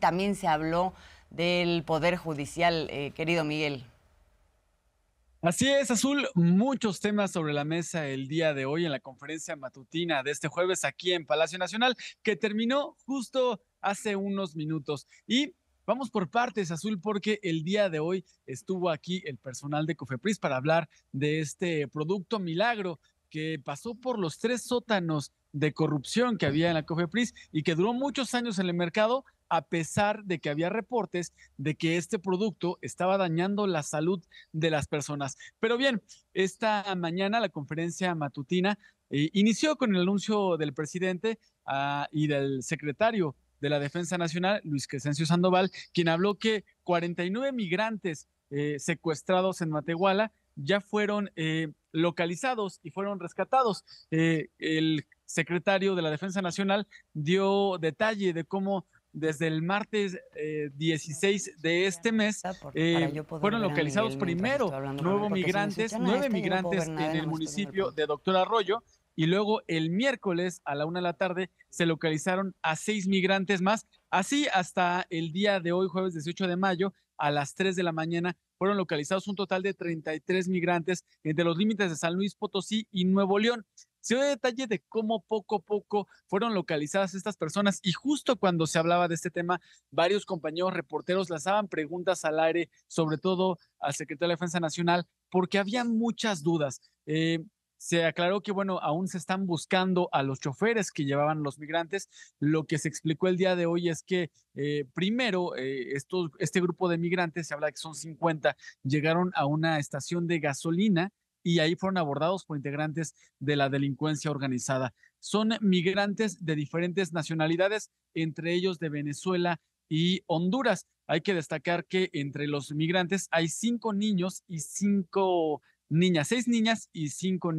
también se habló del Poder Judicial, eh, querido Miguel. Así es, Azul, muchos temas sobre la mesa el día de hoy en la conferencia matutina de este jueves aquí en Palacio Nacional, que terminó justo hace unos minutos. Y vamos por partes, Azul, porque el día de hoy estuvo aquí el personal de Cofepris para hablar de este producto milagro que pasó por los tres sótanos de corrupción que había en la COFEPRIS y que duró muchos años en el mercado a pesar de que había reportes de que este producto estaba dañando la salud de las personas. Pero bien, esta mañana la conferencia matutina eh, inició con el anuncio del presidente ah, y del secretario de la Defensa Nacional, Luis Crescencio Sandoval, quien habló que 49 migrantes eh, secuestrados en Matehuala ya fueron eh, localizados y fueron rescatados. el secretario de la Defensa Nacional, dio detalle de cómo desde el martes 16 eh, de este mes eh, fueron localizados primero migrantes, nueve migrantes en el municipio de Doctor Arroyo y luego el miércoles a la una de la tarde se localizaron a seis migrantes más. Así hasta el día de hoy, jueves 18 de mayo, a las 3 de la mañana, fueron localizados un total de 33 migrantes entre los límites de San Luis Potosí y Nuevo León se dio detalle de cómo poco a poco fueron localizadas estas personas y justo cuando se hablaba de este tema, varios compañeros reporteros lanzaban preguntas al aire, sobre todo al secretario de Defensa Nacional, porque había muchas dudas. Eh, se aclaró que, bueno, aún se están buscando a los choferes que llevaban los migrantes. Lo que se explicó el día de hoy es que, eh, primero, eh, este grupo de migrantes, se habla que son 50, llegaron a una estación de gasolina y ahí fueron abordados por integrantes de la delincuencia organizada. Son migrantes de diferentes nacionalidades, entre ellos de Venezuela y Honduras. Hay que destacar que entre los migrantes hay cinco niños y cinco niñas, seis niñas y cinco,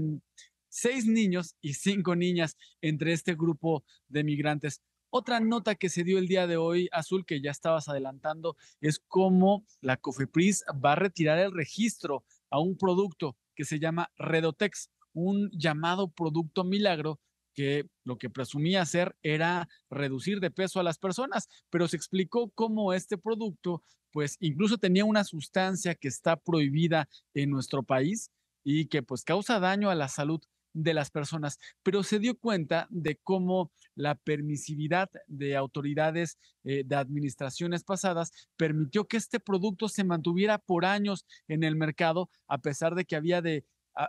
seis niños y cinco niñas entre este grupo de migrantes. Otra nota que se dio el día de hoy, Azul, que ya estabas adelantando, es cómo la COFEPRIS va a retirar el registro a un producto que se llama Redotex, un llamado producto milagro que lo que presumía hacer era reducir de peso a las personas, pero se explicó cómo este producto, pues incluso tenía una sustancia que está prohibida en nuestro país y que pues causa daño a la salud de las personas, pero se dio cuenta de cómo la permisividad de autoridades eh, de administraciones pasadas permitió que este producto se mantuviera por años en el mercado, a pesar de que había, de,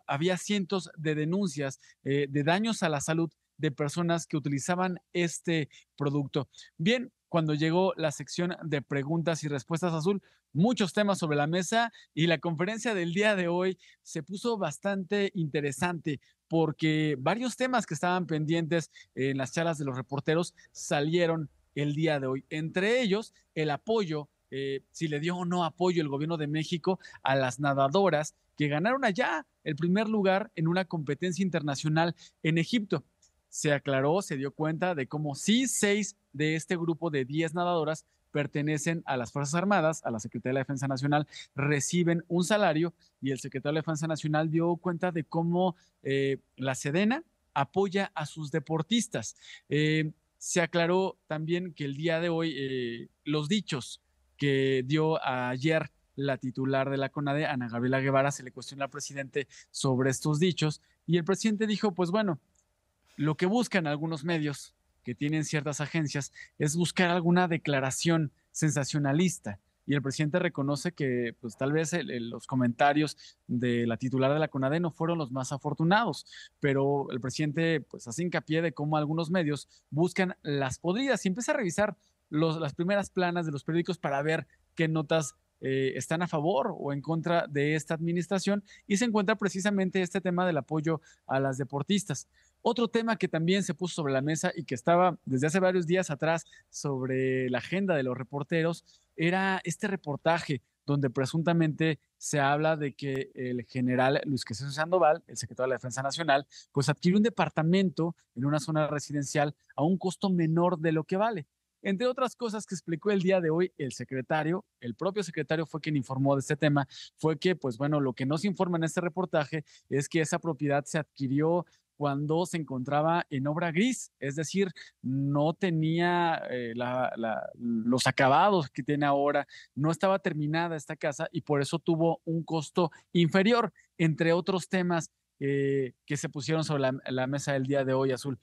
había cientos de denuncias eh, de daños a la salud de personas que utilizaban este producto. Bien, cuando llegó la sección de preguntas y respuestas azul. Muchos temas sobre la mesa y la conferencia del día de hoy se puso bastante interesante porque varios temas que estaban pendientes en las charlas de los reporteros salieron el día de hoy. Entre ellos, el apoyo, eh, si le dio o no apoyo el gobierno de México a las nadadoras que ganaron allá el primer lugar en una competencia internacional en Egipto se aclaró, se dio cuenta de cómo si seis de este grupo de diez nadadoras pertenecen a las Fuerzas Armadas, a la Secretaría de la Defensa Nacional, reciben un salario y el secretario de la Defensa Nacional dio cuenta de cómo eh, la Sedena apoya a sus deportistas. Eh, se aclaró también que el día de hoy eh, los dichos que dio ayer la titular de la CONADE, Ana Gabriela Guevara, se le cuestionó al presidente sobre estos dichos y el presidente dijo, pues bueno, lo que buscan algunos medios que tienen ciertas agencias es buscar alguna declaración sensacionalista. Y el presidente reconoce que pues, tal vez los comentarios de la titular de la CONADE no fueron los más afortunados, pero el presidente pues, hace hincapié de cómo algunos medios buscan las podridas y empieza a revisar las primeras planas de los periódicos para ver qué notas eh, están a favor o en contra de esta administración y se encuentra precisamente este tema del apoyo a las deportistas. Otro tema que también se puso sobre la mesa y que estaba desde hace varios días atrás sobre la agenda de los reporteros era este reportaje donde presuntamente se habla de que el general Luis Queso Sandoval, el secretario de la Defensa Nacional, pues adquirió un departamento en una zona residencial a un costo menor de lo que vale. Entre otras cosas que explicó el día de hoy el secretario, el propio secretario fue quien informó de este tema, fue que, pues bueno, lo que se informa en este reportaje es que esa propiedad se adquirió cuando se encontraba en obra gris, es decir, no tenía eh, los acabados que tiene ahora, no estaba terminada esta casa y por eso tuvo un costo inferior, entre otros temas eh, que se pusieron sobre la, la mesa el día de hoy, Azul.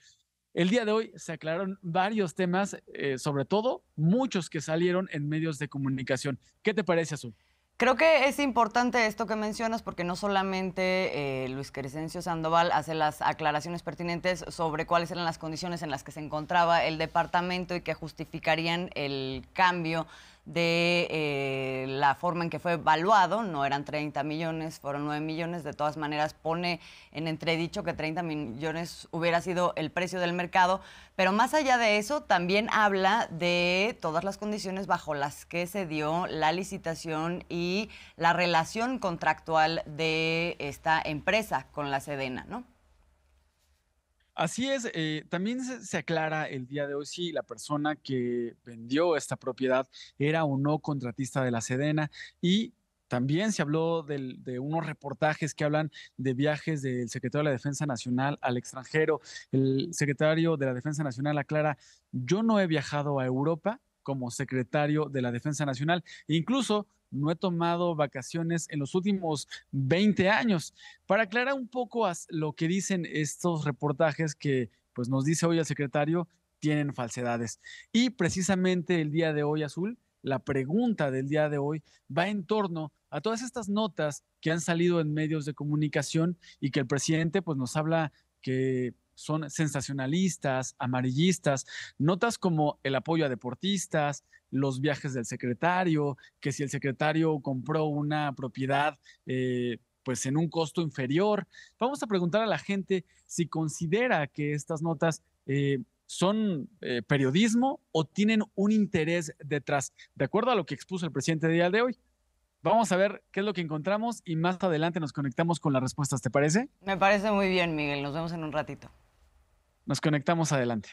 El día de hoy se aclararon varios temas, eh, sobre todo muchos que salieron en medios de comunicación. ¿Qué te parece, Azul? Creo que es importante esto que mencionas porque no solamente eh, Luis Crescencio Sandoval hace las aclaraciones pertinentes sobre cuáles eran las condiciones en las que se encontraba el departamento y que justificarían el cambio de eh, la forma en que fue evaluado, no eran 30 millones, fueron 9 millones, de todas maneras pone en entredicho que 30 millones hubiera sido el precio del mercado, pero más allá de eso también habla de todas las condiciones bajo las que se dio la licitación y la relación contractual de esta empresa con la Sedena, ¿no? Así es, eh, también se, aclara el día de hoy si la persona que vendió esta propiedad era o no contratista de la Sedena y también se habló de unos reportajes que hablan de viajes del secretario de la Defensa Nacional al extranjero. El secretario de la Defensa Nacional aclara, yo no he viajado a Europa como secretario de la Defensa Nacional. E incluso no he tomado vacaciones en los últimos 20 años. Para aclarar un poco lo que dicen estos reportajes que pues nos dice hoy el secretario, tienen falsedades. Y precisamente el día de hoy, Azul, la pregunta del día de hoy va en torno a todas estas notas que han salido en medios de comunicación y que el presidente pues nos habla que son sensacionalistas, amarillistas, notas como el apoyo a deportistas, los viajes del secretario, que si el secretario compró una propiedad, eh, pues en un costo inferior. Vamos a preguntar a la gente si considera que estas notas... Eh, son eh, periodismo o tienen un interés detrás, de acuerdo a lo que expuso el presidente día de hoy. Vamos a ver qué es lo que encontramos y más adelante nos conectamos con las respuestas, ¿te parece? Me parece muy bien, Miguel. Nos vemos en un ratito. Nos conectamos adelante.